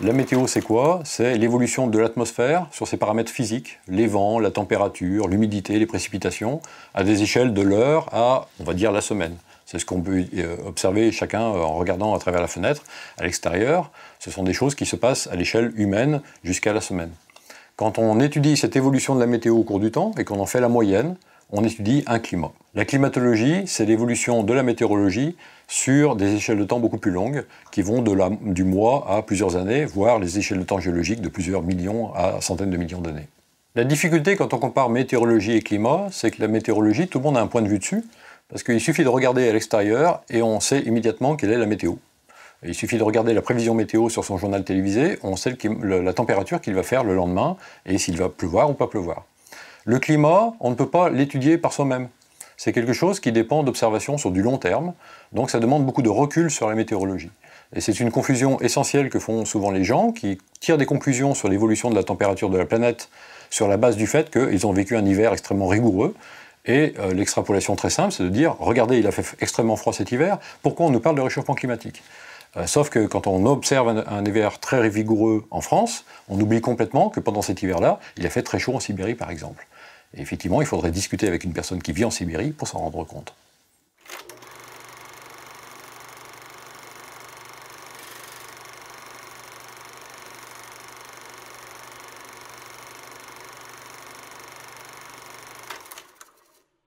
La météo, c'est quoi C'est l'évolution de l'atmosphère sur ses paramètres physiques, les vents, la température, l'humidité, les précipitations, à des échelles de l'heure à, on va dire, la semaine. C'est ce qu'on peut euh, observer chacun euh, en regardant à travers la fenêtre. À l'extérieur, ce sont des choses qui se passent à l'échelle humaine jusqu'à la semaine. Quand on étudie cette évolution de la météo au cours du temps et qu'on en fait la moyenne, on étudie un climat. La climatologie, c'est l'évolution de la météorologie sur des échelles de temps beaucoup plus longues, qui vont du mois à plusieurs années, voire les échelles de temps géologiques de plusieurs millions à centaines de millions d'années. La difficulté quand on compare météorologie et climat, c'est que la météorologie, tout le monde a un point de vue dessus, parce qu'il suffit de regarder à l'extérieur et on sait immédiatement quelle est la météo. Il suffit de regarder la prévision météo sur son journal télévisé, on sait la température qu'il va faire le lendemain et s'il va pleuvoir ou pas pleuvoir. Le climat, on ne peut pas l'étudier par soi-même. C'est quelque chose qui dépend d'observations sur du long terme, donc ça demande beaucoup de recul sur la météorologie. Et c'est une confusion essentielle que font souvent les gens qui tirent des conclusions sur l'évolution de la température de la planète sur la base du fait qu'ils ont vécu un hiver extrêmement rigoureux. Et euh, l'extrapolation très simple, c'est de dire, regardez, il a fait extrêmement froid cet hiver, pourquoi on nous parle de réchauffement climatique euh, sauf que quand on observe un, hiver très vigoureux en France, on oublie complètement que pendant cet hiver-là, il a fait très chaud en Sibérie, par exemple. Et effectivement, il faudrait discuter avec une personne qui vit en Sibérie pour s'en rendre compte.